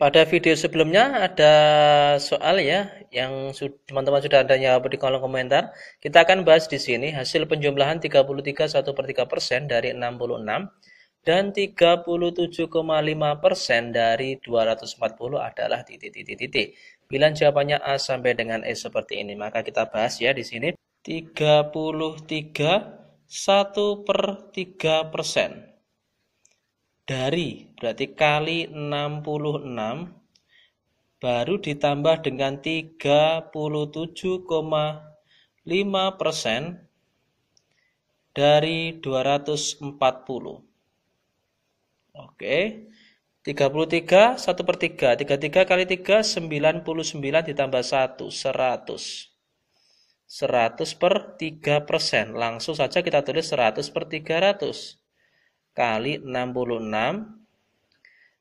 Pada video sebelumnya ada soal ya yang teman-teman sudah ada jawab di kolom komentar. Kita akan bahas di sini hasil penjumlahan 33 1 3 persen dari 66 dan 37,5 persen dari 240 adalah titik-titik-titik. Bilang jawabannya A sampai dengan E seperti ini, maka kita bahas ya di sini 33 1 3 persen dari berarti kali 66 baru ditambah dengan 37,5 persen dari 240. Oke, 33, 1 per 3, 33 kali 3, 99 ditambah 1, 100. 100 per 3 persen. Langsung saja kita tulis 100 per 300 kali 66.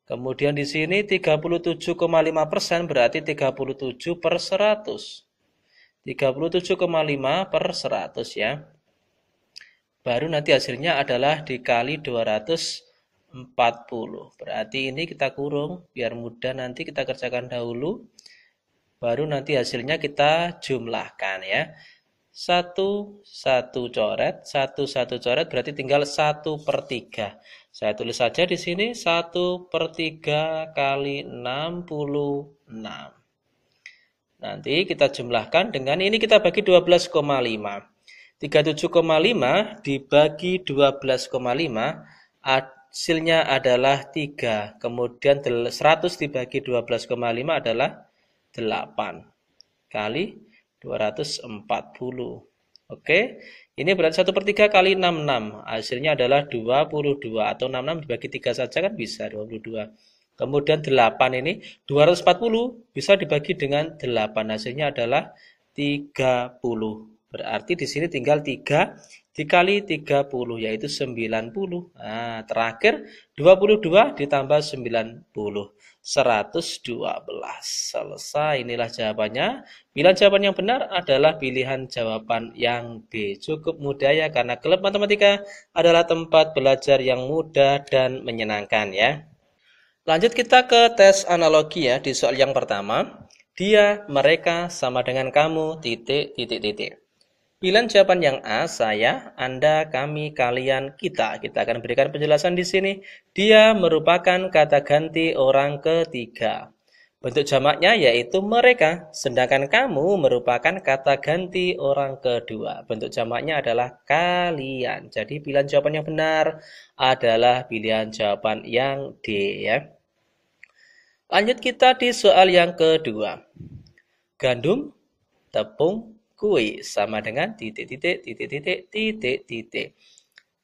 Kemudian di sini 37,5 persen berarti 37 per 100. 37,5 per 100 ya. Baru nanti hasilnya adalah dikali 240. Berarti ini kita kurung biar mudah nanti kita kerjakan dahulu. Baru nanti hasilnya kita jumlahkan ya satu satu coret satu satu coret berarti tinggal satu per tiga saya tulis saja di sini satu per tiga kali 66 nanti kita jumlahkan dengan ini kita bagi 12,5 37,5 dibagi 12,5 hasilnya adalah 3 kemudian 100 dibagi 12,5 adalah 8 kali 240. Oke, ini berarti 1 per 3 kali 66. Hasilnya adalah 22 atau 66 dibagi 3 saja kan bisa 22. Kemudian 8 ini 240 bisa dibagi dengan 8. Hasilnya adalah 30. Berarti di sini tinggal 3 dikali 30 yaitu 90. Nah, terakhir 22 ditambah 90 112. Selesai inilah jawabannya. Pilihan jawaban yang benar adalah pilihan jawaban yang B. Cukup mudah ya karena klub matematika adalah tempat belajar yang mudah dan menyenangkan ya. Lanjut kita ke tes analogi ya di soal yang pertama. Dia, mereka sama dengan kamu titik titik titik. Pilihan jawaban yang A, saya, Anda, kami, kalian, kita. Kita akan berikan penjelasan di sini. Dia merupakan kata ganti orang ketiga. Bentuk jamaknya yaitu mereka, sedangkan kamu merupakan kata ganti orang kedua. Bentuk jamaknya adalah kalian. Jadi pilihan jawaban yang benar adalah pilihan jawaban yang D ya. Lanjut kita di soal yang kedua. Gandum, tepung, Kue sama dengan titik-titik, titik-titik, titik-titik.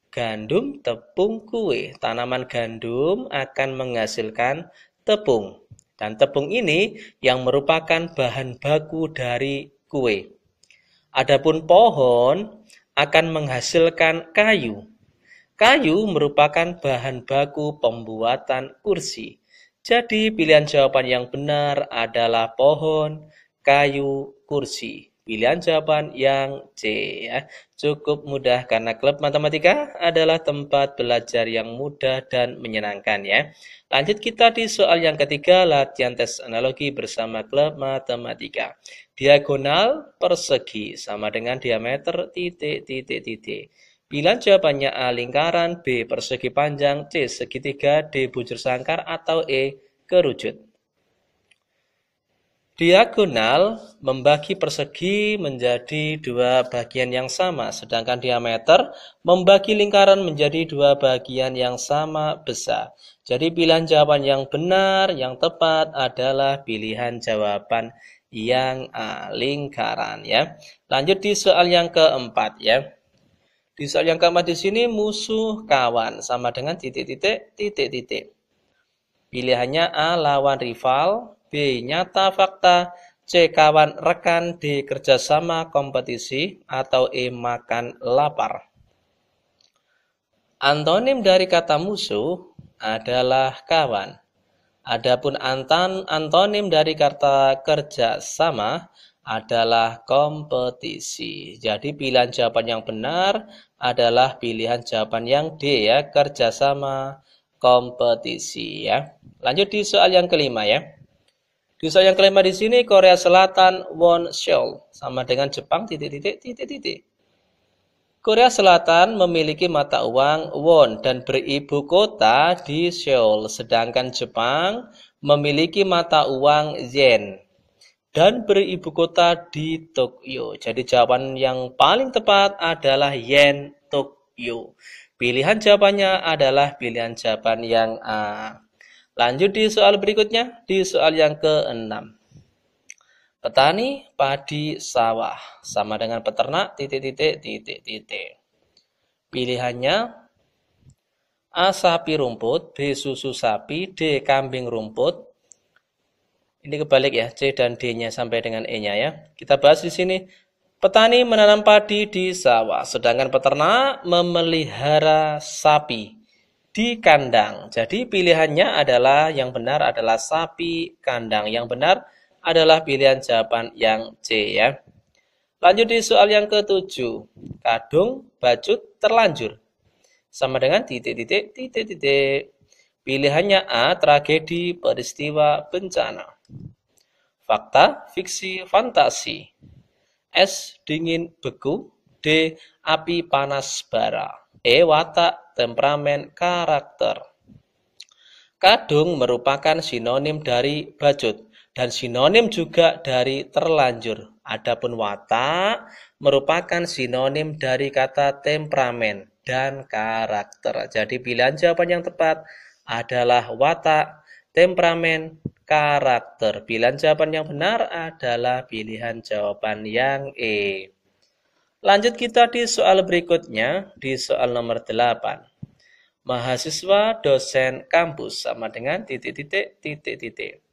Gandum, tepung, kue. Tanaman gandum akan menghasilkan tepung. Dan tepung ini yang merupakan bahan baku dari kue. Adapun pohon akan menghasilkan kayu. Kayu merupakan bahan baku pembuatan kursi. Jadi pilihan jawaban yang benar adalah pohon, kayu, kursi. Pilihan jawaban yang C ya. Cukup mudah karena klub matematika adalah tempat belajar yang mudah dan menyenangkan ya. Lanjut kita di soal yang ketiga latihan tes analogi bersama klub matematika. Diagonal persegi sama dengan diameter titik titik titik. Pilihan jawabannya A lingkaran, B persegi panjang, C segitiga, D bujur sangkar atau E kerucut. Diagonal membagi persegi menjadi dua bagian yang sama, sedangkan diameter membagi lingkaran menjadi dua bagian yang sama besar. Jadi pilihan jawaban yang benar, yang tepat adalah pilihan jawaban yang A, lingkaran ya. Lanjut di soal yang keempat ya. Di soal yang keempat di sini musuh kawan sama dengan titik-titik titik-titik. Pilihannya A lawan rival, Nyata fakta C. Kawan rekan D. Kerjasama kompetisi atau E. Makan lapar Antonim dari kata musuh adalah kawan. Adapun antan, antonim dari kata kerja sama adalah kompetisi. Jadi pilihan jawaban yang benar adalah pilihan jawaban yang D ya, kerjasama kompetisi ya. Lanjut di soal yang kelima ya. Dusa yang kelima di sini Korea Selatan Won Seoul sama dengan Jepang titik-titik titik-titik. Korea Selatan memiliki mata uang won dan beribu kota di Seoul, sedangkan Jepang memiliki mata uang yen dan beribu kota di Tokyo. Jadi jawaban yang paling tepat adalah yen Tokyo. Pilihan jawabannya adalah pilihan jawaban yang A. Ah, Lanjut di soal berikutnya, di soal yang ke-6. Petani, padi, sawah, sama dengan peternak, titik-titik, titik-titik. Pilihannya, A. Sapi rumput, B. Susu sapi, D. Kambing rumput. Ini kebalik ya, C dan D-nya sampai dengan E-nya ya. Kita bahas di sini, petani menanam padi di sawah, sedangkan peternak memelihara sapi di kandang. Jadi pilihannya adalah yang benar adalah sapi kandang. Yang benar adalah pilihan jawaban yang C ya. Lanjut di soal yang ketujuh. Kadung bacut terlanjur. Sama dengan titik-titik, titik-titik. Pilihannya A, tragedi, peristiwa, bencana. Fakta, fiksi, fantasi. S, dingin, beku. D, api panas bara. E. Watak, temperamen, karakter. Kadung merupakan sinonim dari bajut dan sinonim juga dari terlanjur. Adapun watak merupakan sinonim dari kata temperamen dan karakter. Jadi pilihan jawaban yang tepat adalah watak, temperamen, karakter. Pilihan jawaban yang benar adalah pilihan jawaban yang E. Lanjut kita di soal berikutnya, di soal nomor 8. Mahasiswa dosen kampus sama dengan titik-titik, titik-titik.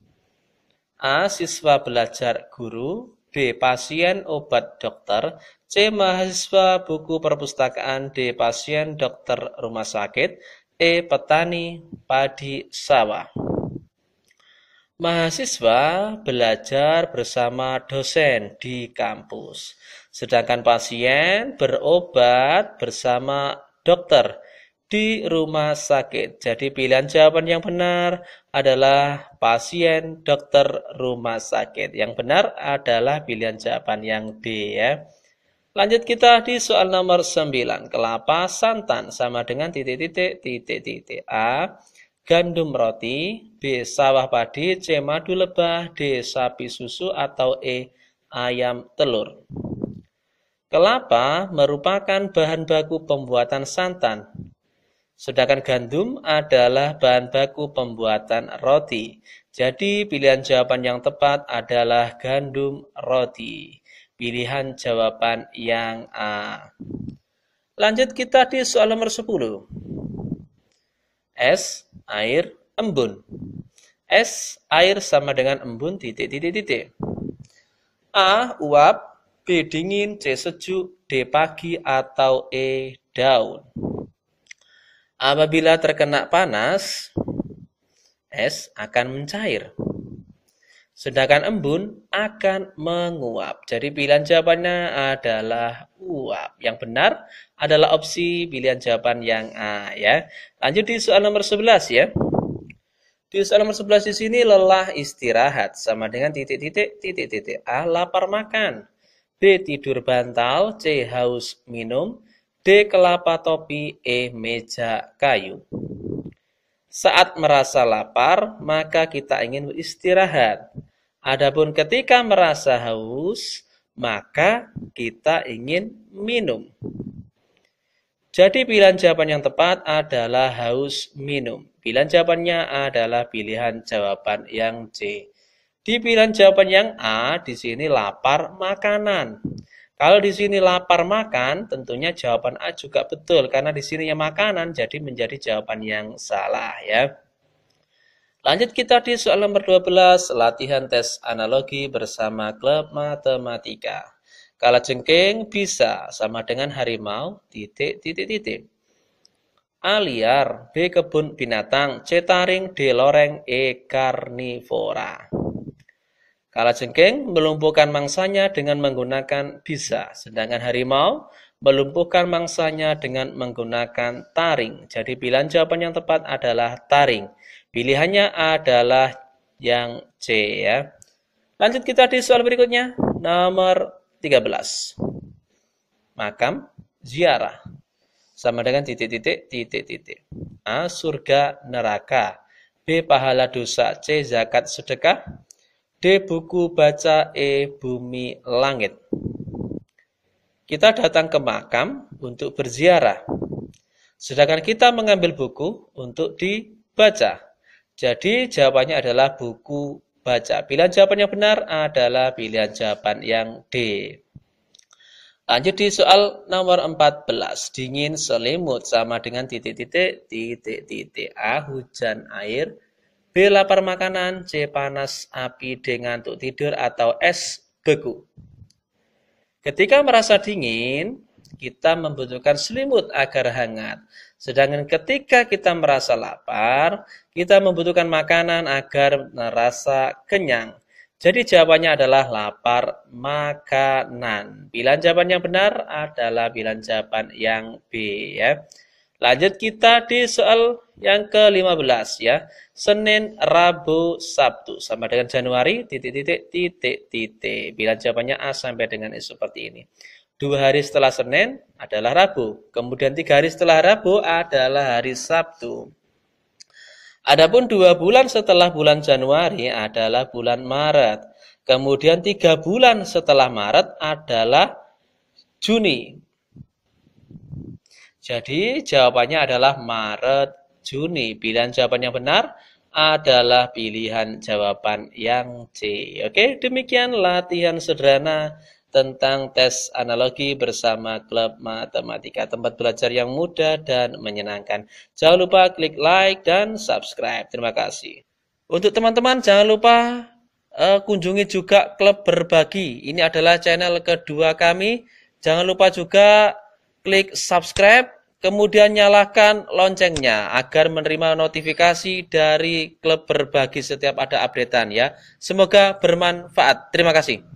A. Siswa belajar guru. B. Pasien obat dokter. C. Mahasiswa buku perpustakaan. D. Pasien dokter rumah sakit. E. Petani padi sawah. Mahasiswa belajar bersama dosen di kampus. Sedangkan pasien berobat bersama dokter di rumah sakit. Jadi pilihan jawaban yang benar adalah pasien dokter rumah sakit. Yang benar adalah pilihan jawaban yang D ya. Lanjut kita di soal nomor 9. Kelapa santan sama dengan titik-titik titik-titik A. Gandum roti, B. Sawah padi, C. Madu lebah, D. Sapi susu atau E. Ayam telur. Kelapa merupakan bahan baku pembuatan santan, sedangkan gandum adalah bahan baku pembuatan roti. Jadi pilihan jawaban yang tepat adalah gandum roti. Pilihan jawaban yang A. Lanjut kita di soal nomor 10. Es, air, embun. S, air sama dengan embun, titik, titik, titik. A, uap, B. Dingin, C. Sejuk, D. Pagi, atau E. Daun. Apabila terkena panas, es akan mencair. Sedangkan embun akan menguap. Jadi pilihan jawabannya adalah uap. Yang benar adalah opsi pilihan jawaban yang A ya. Lanjut di soal nomor 11 ya. Di soal nomor 11 di sini lelah istirahat sama dengan titik-titik titik-titik. A ah, lapar makan d Tidur bantal C. Haus minum D. Kelapa topi E. Meja kayu Saat merasa lapar, maka kita ingin beristirahat. Adapun ketika merasa haus, maka kita ingin minum. Jadi pilihan jawaban yang tepat adalah haus minum. Pilihan jawabannya adalah pilihan jawaban yang C. Di pilihan jawaban yang A, di sini lapar makanan. Kalau di sini lapar makan, tentunya jawaban A juga betul karena di sini ya makanan jadi menjadi jawaban yang salah ya. Lanjut kita di soal nomor 12, latihan tes analogi bersama klub matematika. Kala jengking bisa sama dengan harimau, titik, titik, titik. A liar, B kebun binatang, C taring, D loreng, E karnivora. Kala jengking melumpuhkan mangsanya dengan menggunakan bisa, sedangkan harimau melumpuhkan mangsanya dengan menggunakan taring. Jadi pilihan jawaban yang tepat adalah taring. Pilihannya adalah yang C ya. Lanjut kita di soal berikutnya, nomor 13. Makam ziarah sama dengan titik-titik titik-titik. A surga neraka, B pahala dosa, C zakat sedekah, D. Buku baca E. Bumi langit. Kita datang ke makam untuk berziarah. Sedangkan kita mengambil buku untuk dibaca. Jadi jawabannya adalah buku baca. Pilihan jawaban yang benar adalah pilihan jawaban yang D. Lanjut di soal nomor 14. Dingin selimut sama dengan titik-titik, titik-titik. A. Ah, hujan air. B. Lapar makanan. C. Panas api. dengan untuk tidur. Atau es Beku. Ketika merasa dingin, kita membutuhkan selimut agar hangat. Sedangkan ketika kita merasa lapar, kita membutuhkan makanan agar merasa kenyang. Jadi jawabannya adalah lapar makanan. Pilihan jawaban yang benar adalah pilihan jawaban yang B ya. Lanjut kita di soal yang ke-15 ya. Senin, Rabu, Sabtu sama dengan Januari titik titik titik titik. Bila jawabannya A sampai dengan E seperti ini. Dua hari setelah Senin adalah Rabu. Kemudian tiga hari setelah Rabu adalah hari Sabtu. Adapun dua bulan setelah bulan Januari adalah bulan Maret. Kemudian tiga bulan setelah Maret adalah Juni. Jadi jawabannya adalah Maret, Juni. Pilihan jawaban yang benar adalah pilihan jawaban yang C. Oke, demikian latihan sederhana tentang tes analogi bersama klub matematika. Tempat belajar yang mudah dan menyenangkan. Jangan lupa klik like dan subscribe. Terima kasih. Untuk teman-teman jangan lupa uh, kunjungi juga klub berbagi. Ini adalah channel kedua kami. Jangan lupa juga klik subscribe, kemudian nyalakan loncengnya agar menerima notifikasi dari klub berbagi setiap ada updatean ya. Semoga bermanfaat. Terima kasih.